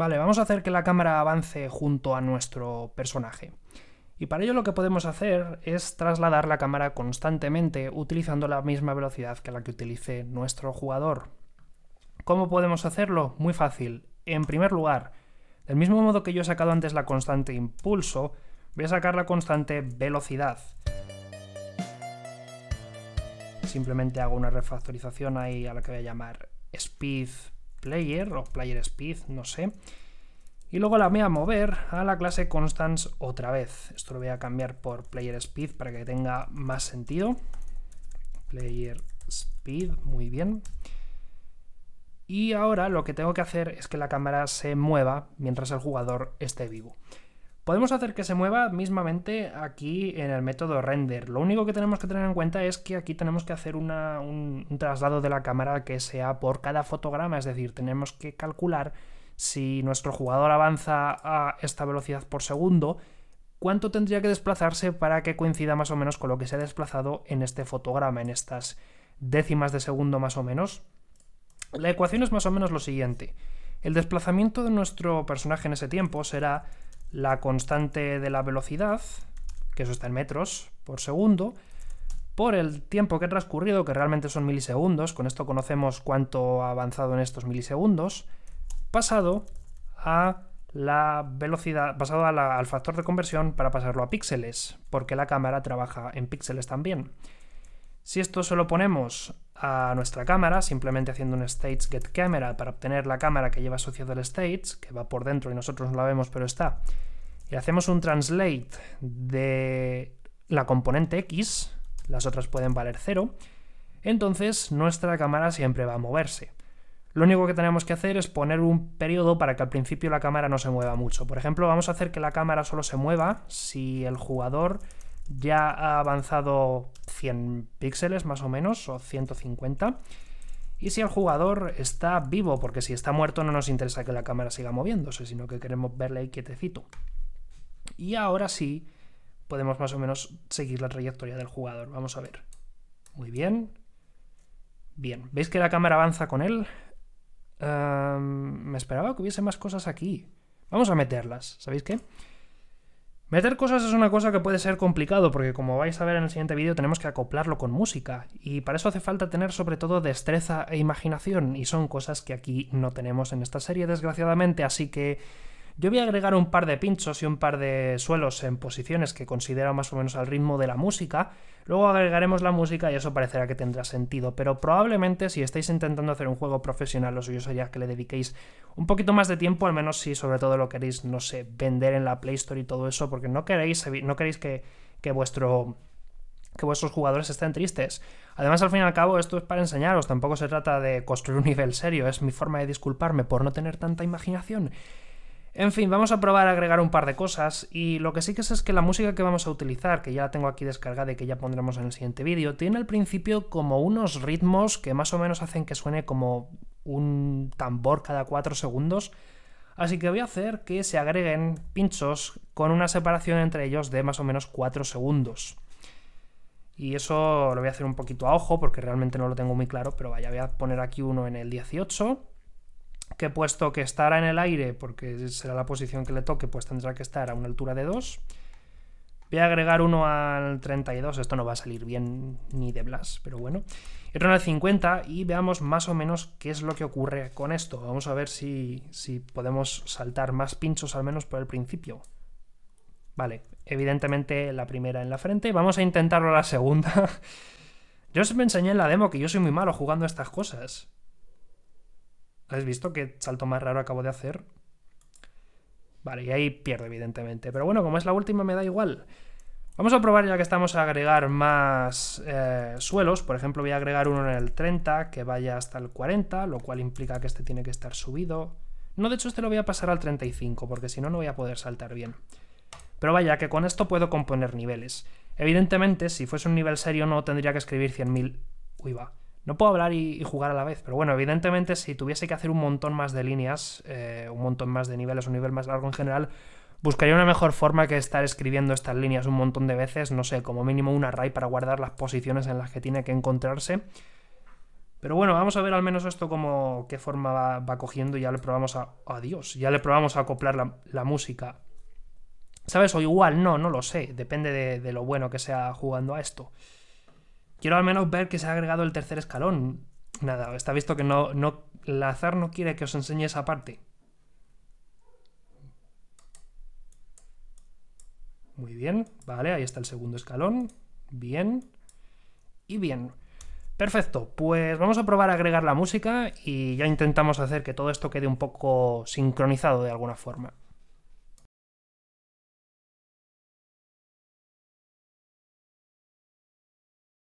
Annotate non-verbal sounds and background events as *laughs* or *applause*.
Vale, vamos a hacer que la cámara avance junto a nuestro personaje. Y para ello lo que podemos hacer es trasladar la cámara constantemente utilizando la misma velocidad que la que utilice nuestro jugador. ¿Cómo podemos hacerlo? Muy fácil. En primer lugar, del mismo modo que yo he sacado antes la constante impulso, voy a sacar la constante velocidad. Simplemente hago una refactorización ahí a la que voy a llamar speed player o player speed, no sé. Y luego la voy a mover a la clase constants otra vez. Esto lo voy a cambiar por player speed para que tenga más sentido. Player speed, muy bien. Y ahora lo que tengo que hacer es que la cámara se mueva mientras el jugador esté vivo. Podemos hacer que se mueva mismamente aquí en el método render. Lo único que tenemos que tener en cuenta es que aquí tenemos que hacer un traslado de la cámara que sea por cada fotograma, es decir, tenemos que calcular si nuestro jugador avanza a esta velocidad por segundo, cuánto tendría que desplazarse para que coincida más o menos con lo que se ha desplazado en este fotograma, en estas décimas de segundo más o menos. La ecuación es más o menos lo siguiente. El desplazamiento de nuestro personaje en ese tiempo será la constante de la velocidad, que eso está en metros por segundo, por el tiempo que ha transcurrido, que realmente son milisegundos, con esto conocemos cuánto ha avanzado en estos milisegundos, pasado a la velocidad, al factor de conversión para pasarlo a píxeles, porque la cámara trabaja en píxeles también. Si esto solo ponemos a nuestra cámara, simplemente haciendo un stage get camera para obtener la cámara que lleva asociado al States, que va por dentro y nosotros no la vemos pero está, y hacemos un translate de la componente X, las otras pueden valer 0, entonces nuestra cámara siempre va a moverse. Lo único que tenemos que hacer es poner un periodo para que al principio la cámara no se mueva mucho. Por ejemplo, vamos a hacer que la cámara solo se mueva si el jugador ya ha avanzado 100 píxeles más o menos, o 150. Y si el jugador está vivo, porque si está muerto no nos interesa que la cámara siga moviéndose, sino que queremos verle quietecito. Y ahora sí, podemos más o menos seguir la trayectoria del jugador. Vamos a ver. Muy bien. Bien, ¿veis que la cámara avanza con él? Em, me esperaba que hubiese más cosas aquí. Vamos a meterlas, ¿sabéis qué? Meter cosas es una cosa que puede ser complicado porque como vais a ver en el siguiente vídeo tenemos que acoplarlo con música y para eso hace falta tener sobre todo destreza e imaginación y son cosas que aquí no tenemos en esta serie desgraciadamente así que yo voy a agregar un par de pinchos y un par de suelos en posiciones que considero más o menos al ritmo de la música. Luego agregaremos la música y eso parecerá que tendrá sentido, pero probablemente si estáis intentando hacer un juego profesional, lo suyo sería que le dediquéis un poquito más de tiempo, al menos si sobre todo lo queréis, no sé, vender en la Play Store y todo eso, porque no queréis, no queréis que, que vuestro que vuestros jugadores estén tristes. Además, al fin y al cabo, esto es para enseñaros, tampoco se trata de construir un nivel serio, es mi forma de disculparme por no tener tanta imaginación. En fin, vamos a probar a agregar un par de cosas y lo que sí que es que la música que vamos a utilizar, que ya la tengo aquí descargada y que ya pondremos en el siguiente vídeo, tiene al principio como unos ritmos que más o menos hacen que suene como un tambor cada 4 segundos. Así que voy a hacer que se agreguen pinchos con una separación entre ellos de más o menos 4 segundos. Y eso lo voy a hacer un poquito a ojo porque realmente no lo tengo muy claro, pero vaya, voy a poner aquí uno en el 18 que puesto que estará en el aire, porque será la posición que le toque, pues tendrá que estar a una altura de 2. Voy a agregar uno al 32, esto no va a salir bien ni de Blas, pero bueno. Y otro al 50 y veamos más o menos qué es lo que ocurre con esto. Vamos a ver si, si podemos saltar más pinchos al menos por el principio. Vale, evidentemente la primera en la frente. Vamos a intentarlo la segunda. *laughs* Yo os enseñé en la demo que yo soy muy malo jugando estas cosas. ¿Has visto qué salto más raro acabo de hacer? Vale, y ahí pierdo, evidentemente. Pero bueno, como es la última, me da igual. Vamos a probar ya que estamos a agregar más eh, suelos. Por ejemplo, voy a agregar uno en el 30 que vaya hasta el 40, lo cual implica que este tiene que estar subido. No, de hecho, este lo voy a pasar al 35, porque si no, no voy a poder saltar bien. Pero vaya, que con esto puedo componer niveles. Evidentemente, si fuese un nivel serio, no tendría que escribir 100.000... Uy, va. No puedo hablar y, jugar a la vez, pero bueno, evidentemente si tuviese que hacer un montón más de líneas, eh, un montón más de niveles, un nivel más largo en general, buscaría una mejor forma que estar escribiendo estas líneas un montón de veces, no sé, como mínimo un array para guardar las posiciones en las que tiene que encontrarse. Pero bueno, vamos a ver al menos esto como qué forma va, cogiendo y ya le probamos a... ¡Adiós! Ya le probamos a acoplar la, música. ¿Sabes? O igual, no, no lo sé. Depende de, de lo bueno que sea jugando a esto quiero al menos ver que se ha agregado el tercer escalón. Nada, está visto que no, no, no quiere que os enseñe esa parte. Muy bien, vale, ahí está el segundo escalón. Bien. Y bien. Perfecto, pues vamos a probar a agregar la música y ya intentamos hacer que todo esto quede un poco sincronizado de alguna forma.